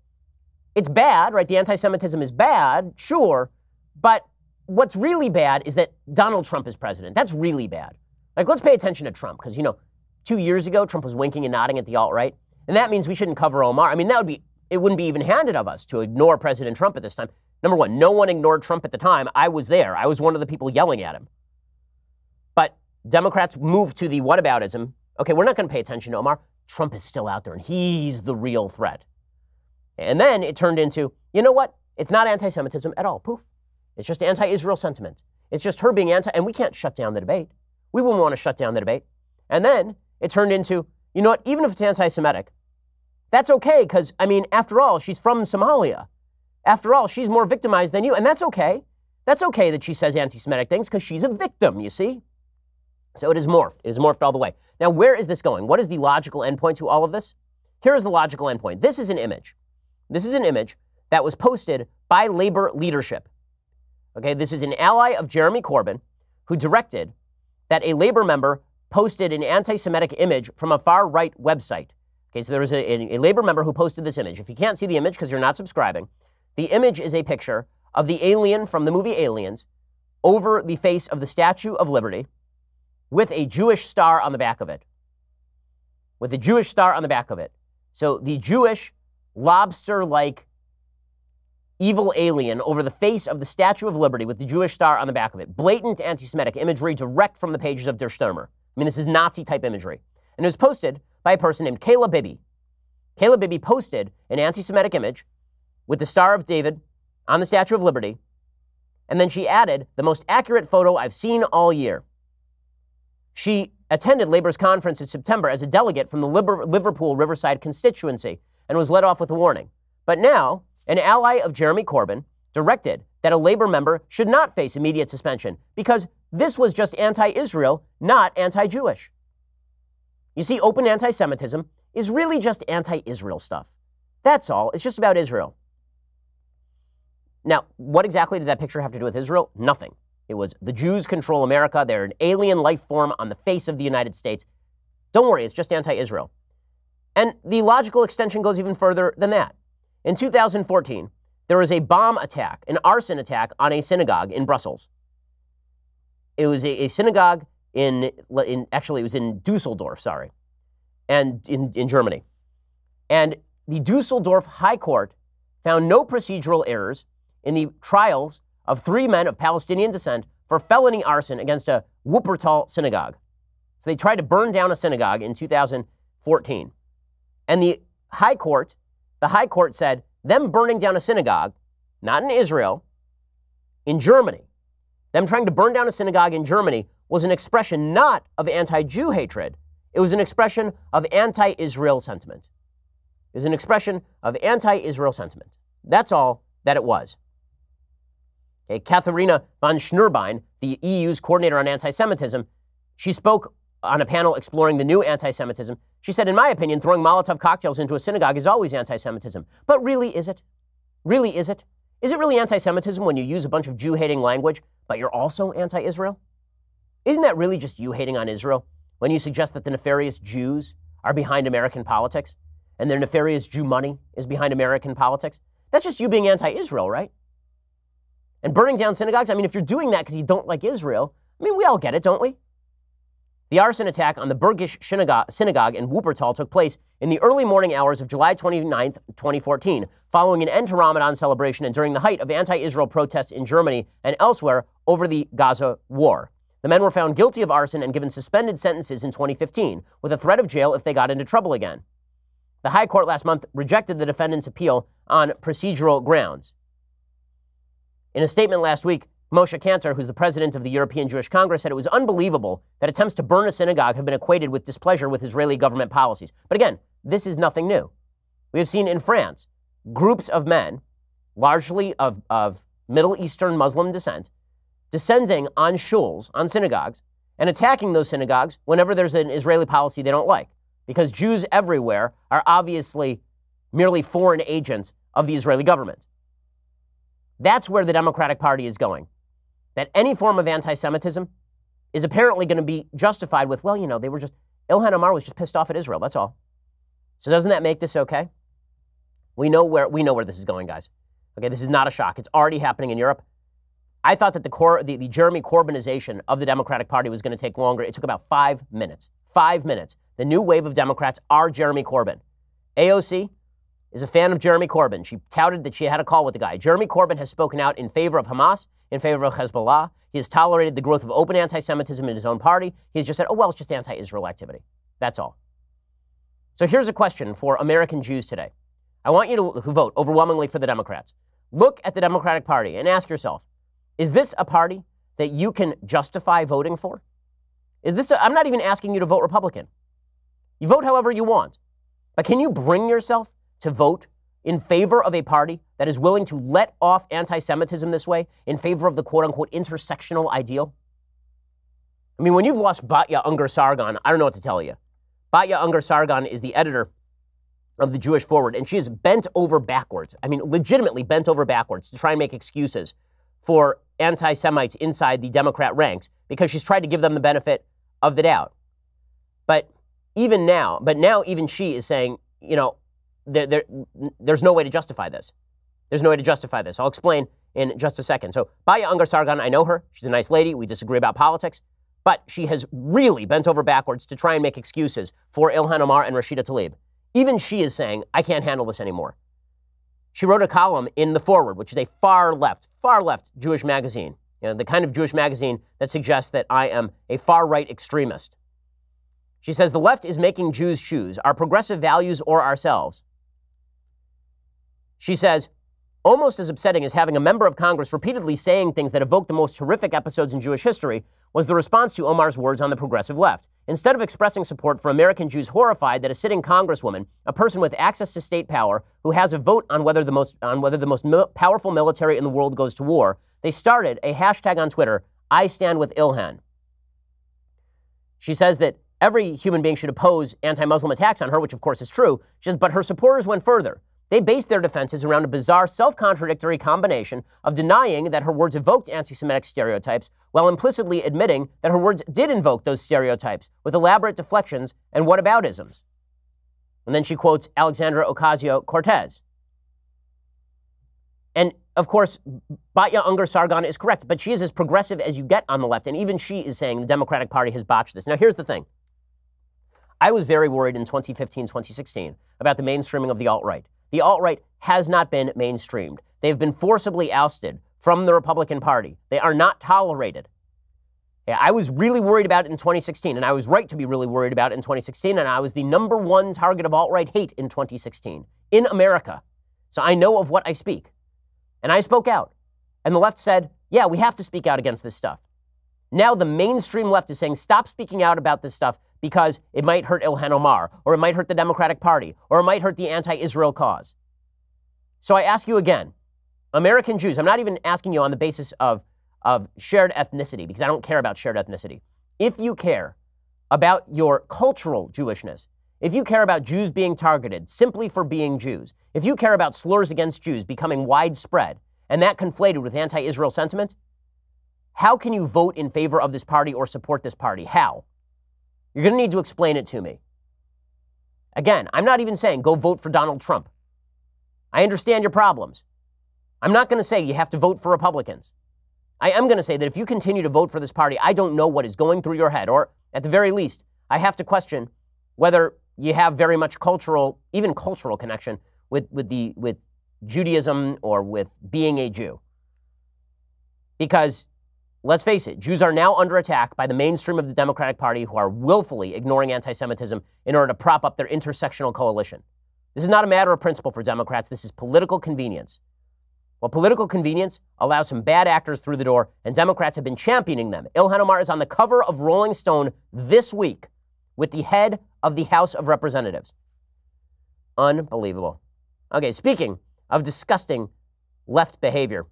it's bad, right? The anti Semitism is bad, sure, but what's really bad is that Donald Trump is president. That's really bad. Like, let's pay attention to Trump because, you know, two years ago, Trump was winking and nodding at the alt right. And that means we shouldn't cover Omar. I mean, that would be, it wouldn't be even handed of us to ignore President Trump at this time. Number one, no one ignored Trump at the time. I was there. I was one of the people yelling at him. But Democrats moved to the whataboutism. Okay, we're not going to pay attention to Omar. Trump is still out there and he's the real threat. And then it turned into, you know what? It's not anti Semitism at all. Poof. It's just anti Israel sentiment. It's just her being anti, and we can't shut down the debate. We wouldn't want to shut down the debate. And then it turned into, you know what, even if it's anti Semitic, that's okay, because, I mean, after all, she's from Somalia. After all, she's more victimized than you, and that's okay. That's okay that she says anti Semitic things because she's a victim, you see? So it is morphed. It is morphed all the way. Now, where is this going? What is the logical endpoint to all of this? Here is the logical endpoint. This is an image. This is an image that was posted by labor leadership. Okay, this is an ally of Jeremy Corbyn who directed that a labor member posted an anti Semitic image from a far right website. Okay, so there was a, a labor member who posted this image. If you can't see the image because you're not subscribing, the image is a picture of the alien from the movie Aliens over the face of the Statue of Liberty with a Jewish star on the back of it. With a Jewish star on the back of it. So the Jewish lobster like evil alien over the face of the Statue of Liberty with the Jewish star on the back of it. Blatant anti Semitic imagery direct from the pages of Der Sturmer. I mean, this is Nazi type imagery. And it was posted by a person named Kayla Bibby. Kayla Bibby posted an anti Semitic image with the Star of David on the Statue of Liberty. And then she added the most accurate photo I've seen all year. She attended Labor's conference in September as a delegate from the Liverpool Riverside constituency and was let off with a warning. But now, an ally of Jeremy Corbyn directed that a Labor member should not face immediate suspension because this was just anti Israel, not anti Jewish. You see, open anti Semitism is really just anti Israel stuff. That's all. It's just about Israel. Now, what exactly did that picture have to do with Israel? Nothing. It was the Jews control America. They're an alien life form on the face of the United States. Don't worry, it's just anti Israel. And the logical extension goes even further than that. In 2014, there was a bomb attack, an arson attack on a synagogue in Brussels it was a, a synagogue in, in, actually, it was in Dusseldorf, sorry, and in, in Germany. And the Dusseldorf High Court found no procedural errors in the trials of three men of Palestinian descent for felony arson against a Wuppertal synagogue. So they tried to burn down a synagogue in 2014. And the High Court, the High Court said, them burning down a synagogue, not in Israel, in Germany, them trying to burn down a synagogue in Germany was an expression not of anti Jew hatred, it was an expression of anti Israel sentiment. It was an expression of anti Israel sentiment. That's all that it was. Okay, Katharina von Schnurbein, the EU's coordinator on anti Semitism, she spoke on a panel exploring the new anti Semitism. She said, In my opinion, throwing Molotov cocktails into a synagogue is always anti Semitism. But really, is it? Really, is it? Is it really anti Semitism when you use a bunch of Jew hating language but you're also anti Israel? Isn't that really just you hating on Israel when you suggest that the nefarious Jews are behind American politics and their nefarious Jew money is behind American politics? That's just you being anti Israel, right? And burning down synagogues? I mean, if you're doing that because you don't like Israel, I mean, we all get it, don't we? The arson attack on the Burgish synagogue in Wuppertal took place in the early morning hours of July 29, 2014, following an end to Ramadan celebration and during the height of anti Israel protests in Germany and elsewhere over the Gaza war. The men were found guilty of arson and given suspended sentences in 2015, with a threat of jail if they got into trouble again. The High Court last month rejected the defendant's appeal on procedural grounds. In a statement last week, Moshe Kantor, who's the president of the European Jewish Congress, said it was unbelievable that attempts to burn a synagogue have been equated with displeasure with Israeli government policies. But again, this is nothing new. We have seen in France groups of men, largely of, of Middle Eastern Muslim descent, descending on shuls, on synagogues, and attacking those synagogues whenever there's an Israeli policy they don't like, because Jews everywhere are obviously merely foreign agents of the Israeli government. That's where the Democratic Party is going that any form of anti Semitism is apparently going to be justified with, well, you know, they were just, Ilhan Omar was just pissed off at Israel. That's all. So doesn't that make this okay? We know where we know where this is going, guys. Okay, this is not a shock. It's already happening in Europe. I thought that the, core, the, the Jeremy Corbynization of the Democratic Party was going to take longer. It took about five minutes. Five minutes. The new wave of Democrats are Jeremy Corbyn. AOC, is a fan of Jeremy Corbyn. She touted that she had a call with the guy. Jeremy Corbyn has spoken out in favor of Hamas, in favor of Hezbollah. He has tolerated the growth of open anti Semitism in his own party. He has just said, oh, well, it's just anti Israel activity. That's all. So here's a question for American Jews today. I want you to who vote overwhelmingly for the Democrats. Look at the Democratic Party and ask yourself, is this a party that you can justify voting for? Is this i I'm not even asking you to vote Republican. You vote however you want. But can you bring yourself to vote in favor of a party that is willing to let off anti Semitism this way, in favor of the quote unquote intersectional ideal? I mean, when you've lost Batya Unger Sargon, I don't know what to tell you. Batya Unger Sargon is the editor of the Jewish Forward, and she is bent over backwards. I mean, legitimately bent over backwards to try and make excuses for anti Semites inside the Democrat ranks because she's tried to give them the benefit of the doubt. But even now, but now even she is saying, you know, there, there, there's no way to justify this. There's no way to justify this. I'll explain in just a second. So, Baya Ungar Sargon, I know her. She's a nice lady. We disagree about politics. But she has really bent over backwards to try and make excuses for Ilhan Omar and Rashida Tlaib. Even she is saying, I can't handle this anymore. She wrote a column in The Forward, which is a far left, far left Jewish magazine, you know, the kind of Jewish magazine that suggests that I am a far right extremist. She says, The left is making Jews choose our progressive values or ourselves. She says, Almost as upsetting as having a member of Congress repeatedly saying things that evoke the most horrific episodes in Jewish history was the response to Omar's words on the progressive left. Instead of expressing support for American Jews horrified that a sitting congresswoman, a person with access to state power, who has a vote on whether the most, on whether the most mil- powerful military in the world goes to war, they started a hashtag on Twitter, I stand with Ilhan. She says that every human being should oppose anti Muslim attacks on her, which of course is true. She says, but her supporters went further. They based their defenses around a bizarre, self contradictory combination of denying that her words evoked anti Semitic stereotypes while implicitly admitting that her words did invoke those stereotypes with elaborate deflections and whataboutisms. And then she quotes Alexandra Ocasio Cortez. And of course, Batya Unger Sargon is correct, but she is as progressive as you get on the left, and even she is saying the Democratic Party has botched this. Now, here's the thing I was very worried in 2015, 2016 about the mainstreaming of the alt right the alt right has not been mainstreamed. They've been forcibly ousted from the Republican Party. They are not tolerated. Yeah, I was really worried about it in 2016, and I was right to be really worried about it in 2016, and I was the number one target of alt right hate in 2016 in America. So I know of what I speak. And I spoke out. And the left said, yeah, we have to speak out against this stuff. Now the mainstream left is saying, stop speaking out about this stuff because it might hurt Ilhan Omar, or it might hurt the Democratic Party, or it might hurt the anti Israel cause. So I ask you again American Jews, I'm not even asking you on the basis of, of shared ethnicity because I don't care about shared ethnicity. If you care about your cultural Jewishness, if you care about Jews being targeted simply for being Jews, if you care about slurs against Jews becoming widespread and that conflated with anti Israel sentiment, how can you vote in favor of this party or support this party? How? You're going to need to explain it to me. Again, I'm not even saying go vote for Donald Trump. I understand your problems. I'm not going to say you have to vote for Republicans. I am going to say that if you continue to vote for this party, I don't know what is going through your head, or at the very least, I have to question whether you have very much cultural, even cultural connection with, with, the, with Judaism or with being a Jew. Because Let's face it, Jews are now under attack by the mainstream of the Democratic Party who are willfully ignoring anti Semitism in order to prop up their intersectional coalition. This is not a matter of principle for Democrats, this is political convenience. Well, political convenience allows some bad actors through the door, and Democrats have been championing them. Ilhan Omar is on the cover of Rolling Stone this week with the head of the House of Representatives. Unbelievable. Okay, speaking of disgusting left behavior.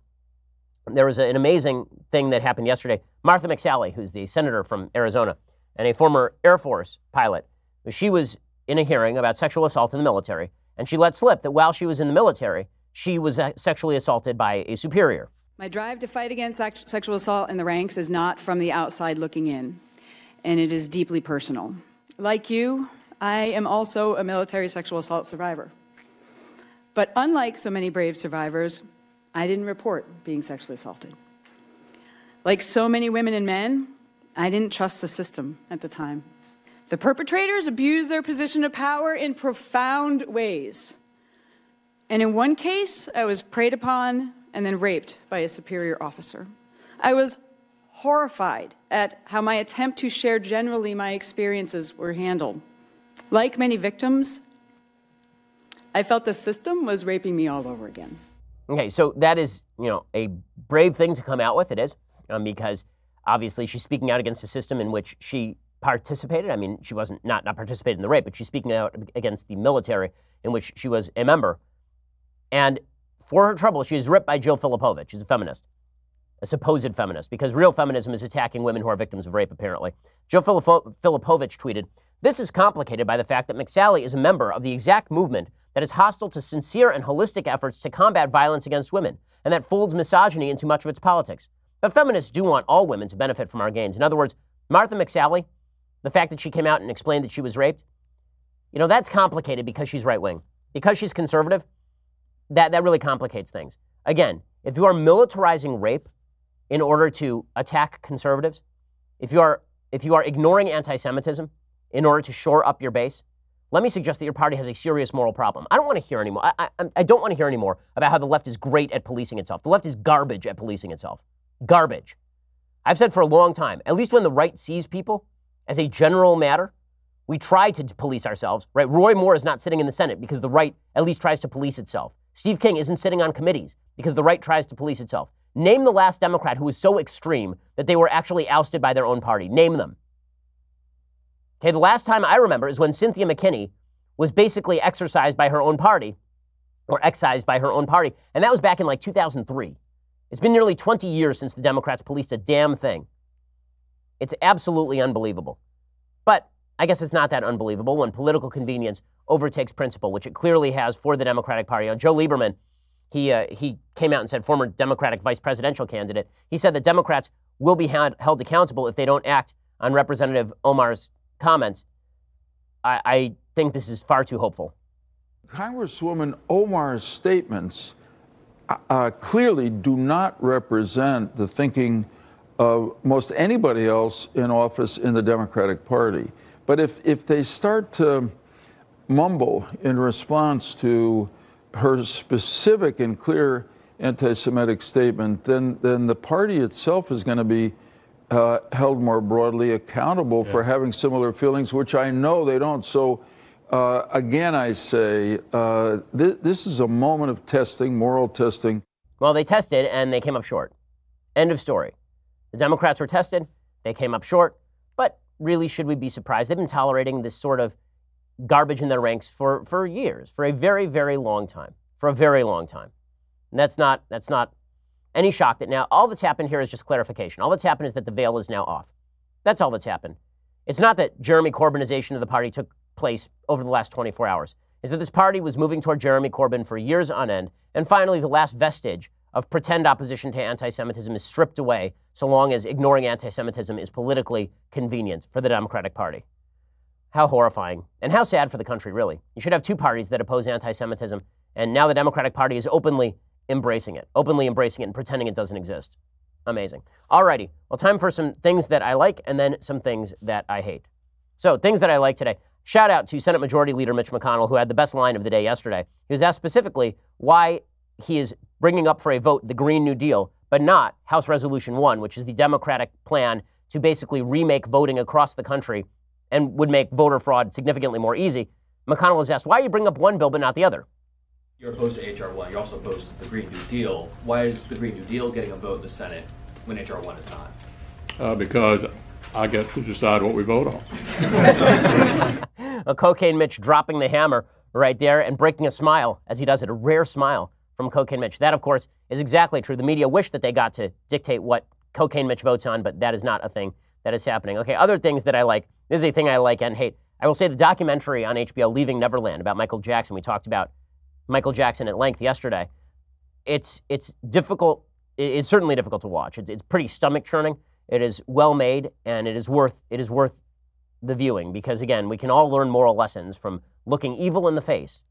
There was an amazing thing that happened yesterday. Martha McSally, who's the senator from Arizona and a former Air Force pilot, she was in a hearing about sexual assault in the military, and she let slip that while she was in the military, she was uh, sexually assaulted by a superior.
My drive to fight against sexual assault in the ranks is not from the outside looking in, and it is deeply personal. Like you, I am also a military sexual assault survivor. But unlike so many brave survivors, I didn't report being sexually assaulted. Like so many women and men, I didn't trust the system at the time. The perpetrators abused their position of power in profound ways. And in one case, I was preyed upon and then raped by a superior officer. I was horrified at how my attempt to share generally my experiences were handled. Like many victims, I felt the system was
raping me all over again. Okay, so that is, you know, a brave thing to come out with, it is, um, because obviously she's speaking out against a system in which she participated. I mean, she wasn't not, not participating in the rape, but she's speaking out against the military in which she was a member. And for her trouble, she is ripped by Jill Filipovich, who's a feminist, a supposed feminist, because real feminism is attacking women who are victims of rape, apparently. Jill Filip- Filipovich tweeted, This is complicated by the fact that McSally is a member of the exact movement that is hostile to sincere and holistic efforts to combat violence against women, and that folds misogyny into much of its politics. But feminists do want all women to benefit from our gains. In other words, Martha McSally, the fact that she came out and explained that she was raped, you know, that's complicated because she's right wing. Because she's conservative, that, that really complicates things. Again, if you are militarizing rape in order to attack conservatives, if you are, if you are ignoring anti Semitism in order to shore up your base, let me suggest that your party has a serious moral problem. I don't want to hear anymore. I, I, I don't want to hear anymore about how the left is great at policing itself. The left is garbage at policing itself. Garbage. I've said for a long time, at least when the right sees people as a general matter, we try to police ourselves, right? Roy Moore is not sitting in the Senate because the right at least tries to police itself. Steve King isn't sitting on committees because the right tries to police itself. Name the last Democrat who was so extreme that they were actually ousted by their own party. Name them. Okay, the last time I remember is when Cynthia McKinney was basically exercised by her own party or excised by her own party. And that was back in like 2003. It's been nearly 20 years since the Democrats policed a damn thing. It's absolutely unbelievable. But I guess it's not that unbelievable when political convenience overtakes principle, which it clearly has for the Democratic Party. Now, Joe Lieberman, he, uh, he came out and said, former Democratic vice presidential candidate, he said that Democrats will be held accountable if they don't act on Representative Omar's comments, I, I think this is far too hopeful.
Congresswoman Omar's statements uh, uh, clearly do not represent the thinking of most anybody else in office in the Democratic Party. But if, if they start to mumble in response to her specific and clear anti Semitic statement, then, then the party itself is going to be uh, held more broadly accountable yeah. for having similar feelings, which I know they don't. So, uh, again, I say uh, th- this is a moment of testing, moral testing.
Well, they tested and they came up short. End of story. The Democrats were tested, they came up short, but really, should we be surprised? They've been tolerating this sort of garbage in their ranks for, for years, for a very, very long time, for a very long time. And that's not, that's not any shock that now all that's happened here is just clarification. All that's happened is that the veil is now off. That's all that's happened. It's not that Jeremy Corbynization of the party took place over the last 24 hours. Is that this party was moving toward Jeremy Corbyn for years on end, and finally the last vestige of pretend opposition to anti-Semitism is stripped away, so long as ignoring anti-Semitism is politically convenient for the Democratic Party. How horrifying and how sad for the country, really. You should have two parties that oppose anti-Semitism, and now the Democratic Party is openly embracing it, openly embracing it and pretending it doesn't exist. Amazing. Alrighty. Well, time for some things that I like and then some things that I hate. So, things that I like today. Shout out to Senate Majority Leader Mitch McConnell, who had the best line of the day yesterday. He was asked specifically why he is bringing up for a vote the Green New Deal, but not House Resolution 1, which is the Democratic plan to basically remake voting across the country and would make voter fraud significantly more easy. McConnell was asked, why you bring up one bill but not the other?
You're opposed to H.R. 1. You're also opposed to the Green New Deal. Why is the Green New Deal getting a vote in the Senate when H.R. 1 is not? Uh, because I get to decide what we vote on.
a cocaine Mitch dropping the hammer right there and breaking a smile as he does it, a rare smile from Cocaine Mitch. That, of course, is exactly true. The media wish that they got to dictate what Cocaine Mitch votes on, but that is not a thing that is happening. Okay, other things that I like. This is a thing I like and hate. I will say the documentary on HBO, Leaving Neverland, about Michael Jackson, we talked about Michael Jackson at length yesterday. It's it's difficult. It's certainly difficult to watch. It's, it's pretty stomach churning. It is well made, and it is worth it is worth the viewing because again, we can all learn moral lessons from looking evil in the face.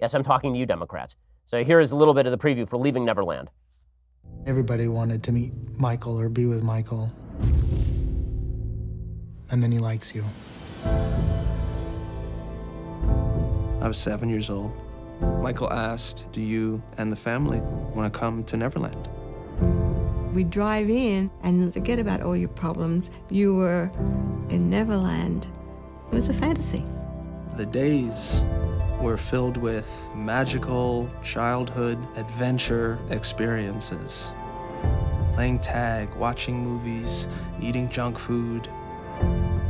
Yes, I'm talking to you, Democrats. So here is a little bit of the preview for Leaving Neverland.
Everybody wanted to meet Michael or be with Michael, and then he likes you. I was seven years old. Michael asked, do you and the family want to come to Neverland? We drive in and forget about all your problems. You were in Neverland. It was a fantasy. The days were filled with magical childhood adventure experiences. Playing tag, watching movies, eating junk food,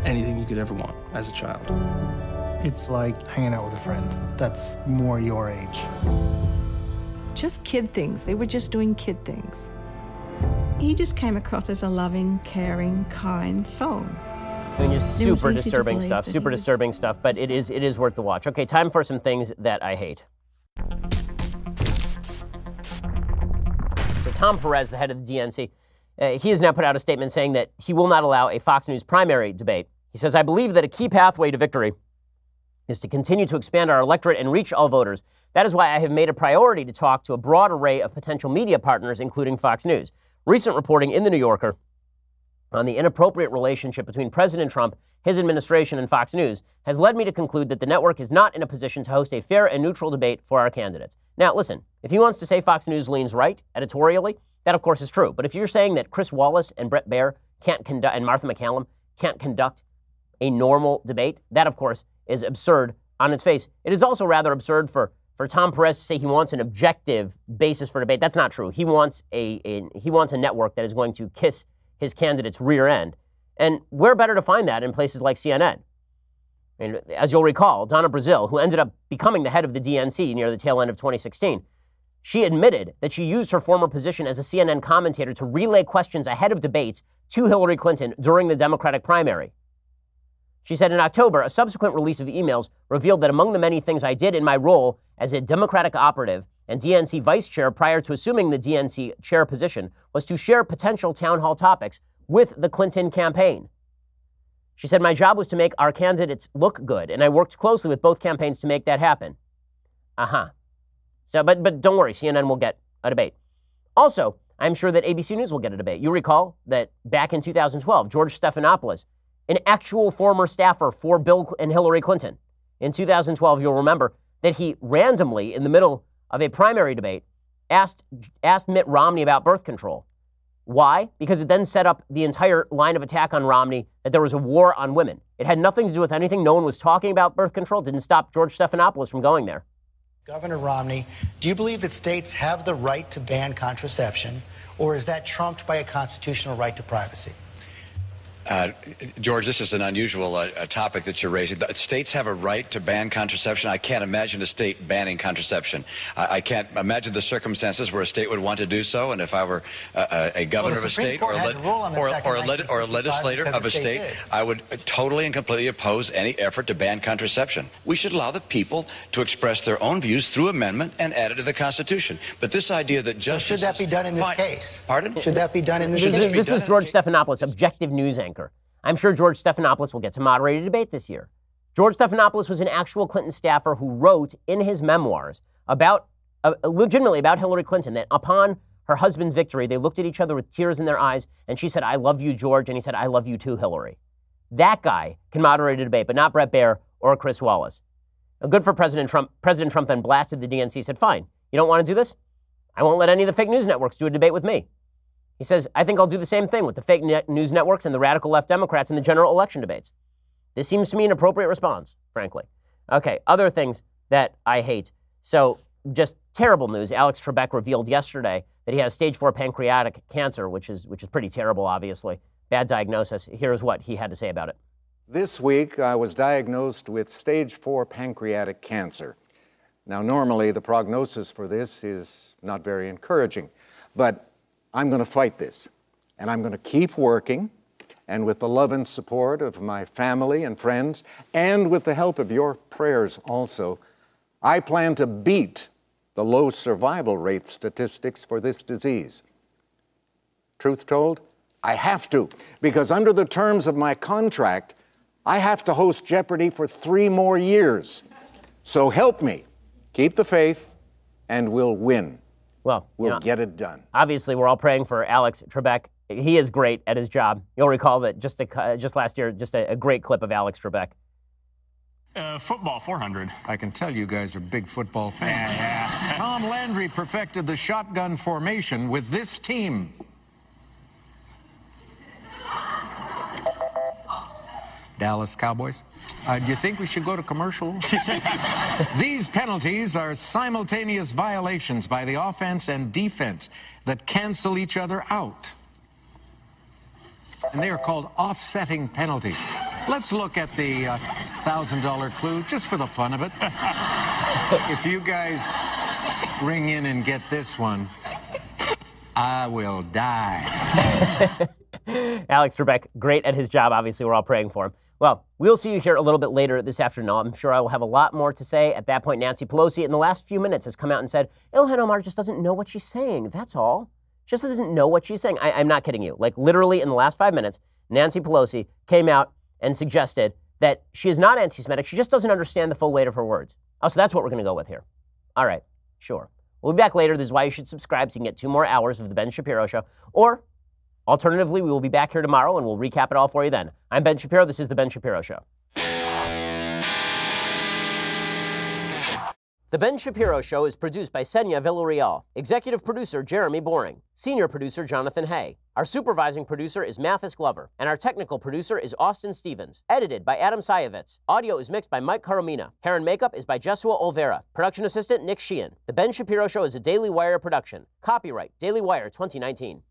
anything you could ever want as a child. It's like hanging out with a friend that's more your age. Just kid things. They were just doing kid things. He just came across as a loving, caring, kind soul.
mean, just super disturbing stuff, super disturbing stuff, but it is it is worth the watch. Okay, time for some things that I hate. So Tom Perez, the head of the DNC, uh, he has now put out a statement saying that he will not allow a Fox News primary debate. He says, "I believe that a key pathway to victory is to continue to expand our electorate and reach all voters. That is why I have made a priority to talk to a broad array of potential media partners, including Fox News. Recent reporting in The New Yorker on the inappropriate relationship between President Trump, his administration, and Fox News has led me to conclude that the network is not in a position to host a fair and neutral debate for our candidates. Now, listen, if he wants to say Fox News leans right editorially, that of course is true. But if you're saying that Chris Wallace and Brett Baer can't conduct, and Martha McCallum can't conduct a normal debate, that of course is absurd on its face. It is also rather absurd for, for Tom Perez to say he wants an objective basis for debate. That's not true. He wants a, a he wants a network that is going to kiss his candidate's rear end. And where better to find that in places like CNN? I mean, as you'll recall, Donna Brazile, who ended up becoming the head of the DNC near the tail end of 2016, she admitted that she used her former position as a CNN commentator to relay questions ahead of debates to Hillary Clinton during the Democratic primary. She said in October, a subsequent release of emails revealed that among the many things I did in my role as a Democratic operative and DNC vice chair prior to assuming the DNC chair position was to share potential town hall topics with the Clinton campaign. She said, My job was to make our candidates look good, and I worked closely with both campaigns to make that happen. Uh huh. So, but, but don't worry, CNN will get a debate. Also, I'm sure that ABC News will get a debate. You recall that back in 2012, George Stephanopoulos an actual former staffer for Bill and Hillary Clinton. In 2012, you'll remember that he randomly, in the middle of a primary debate, asked, asked Mitt Romney about birth control. Why? Because it then set up the entire line of attack on Romney that there was a war on women. It had nothing to do with anything. No one was talking about birth control. didn't stop George Stephanopoulos from going there.
Governor Romney, do you believe that states have the right to ban contraception, or is that trumped by a constitutional right to privacy? Uh, George, this is an unusual uh, topic that you're raising. The states have a right to ban contraception. I can't imagine a state banning contraception. I, I can't imagine the circumstances where a state would want to do so. And if I were uh, uh a governor well, of a state or a, or, or, a or a legislator of a state, state I would uh, totally and completely oppose any effort to ban contraception. We should allow the people to express their own views through amendment and add it to the Constitution. But this idea that justice so should that be
done in this fine. case? Pardon? Should that be done in this should case? This, this George Stephanopoulos, Objective News anchor. I'm sure George Stephanopoulos will get to moderate a debate this year. George Stephanopoulos was an actual Clinton staffer who wrote in his memoirs about, uh, legitimately about Hillary Clinton, that upon her husband's victory, they looked at each other with tears in their eyes, and she said, I love you, George, and he said, I love you too, Hillary. That guy can moderate a debate, but not Brett Baer or Chris Wallace. Now, uh, good for President Trump. President Trump then blasted the DNC, said, Fine, you don't want to do this? I won't let any of the fake news networks do a debate with me. He says, I think I'll do the same thing with the fake news networks and the radical left Democrats in the general election debates. This seems to me an appropriate response, frankly. Okay, other things that I hate. So, just terrible news. Alex Trebek revealed yesterday that he has stage four pancreatic cancer, which is, which is pretty terrible, obviously. Bad diagnosis. Here's what he had to say about it.
This week, I was diagnosed with stage four pancreatic cancer. Now, normally, the prognosis for this is not very encouraging, but I'm going to fight this. And I'm going to keep working. And with the love and support of my family and friends, and with the help of your prayers also, I plan to beat the low survival rate statistics for this disease. Truth told, I have to, because under the terms of my contract, I have to host Jeopardy for three more years. So help me, keep the faith, and we'll win.
Well, we'll you know, get it done. Obviously, we're all praying for Alex Trebek. He is great at his job. You'll recall that just a, uh, just last year, just a, a great clip of Alex Trebek.
Uh, football 400. I can tell you guys are big football fans. yeah. Tom Landry perfected the shotgun formation with this team. Dallas Cowboys. Uh, do you think we should go to commercial? These penalties are simultaneous violations by the offense and defense that cancel each other out. And they are called offsetting penalties. Let's look at the uh, $1,000 clue just for the fun of it. if you guys ring in and get this one,
I will die. Alex Trebek, great at his job. Obviously, we're all praying for him. Well, we'll see you here a little bit later this afternoon. I'm sure I will have a lot more to say. At that point, Nancy Pelosi, in the last few minutes, has come out and said, Ilhan Omar just doesn't know what she's saying. That's all. She just doesn't know what she's saying. I, I'm not kidding you. Like, literally, in the last five minutes, Nancy Pelosi came out and suggested that she is not anti Semitic. She just doesn't understand the full weight of her words. Oh, so that's what we're going to go with here. All right, sure. We'll be back later. This is why you should subscribe so you can get two more hours of The Ben Shapiro Show. Or Alternatively, we will be back here tomorrow and we'll recap it all for you then. I'm Ben Shapiro. This is The Ben Shapiro Show. The Ben Shapiro Show is produced by Senya Villarreal, executive producer Jeremy Boring, senior producer Jonathan Hay. Our supervising producer is Mathis Glover, and our technical producer is Austin Stevens. Edited by Adam Sayevitz. Audio is mixed by Mike Caromina. Hair and makeup is by Jesua Olvera. Production assistant Nick Sheehan. The Ben Shapiro Show is a Daily Wire production. Copyright Daily Wire 2019.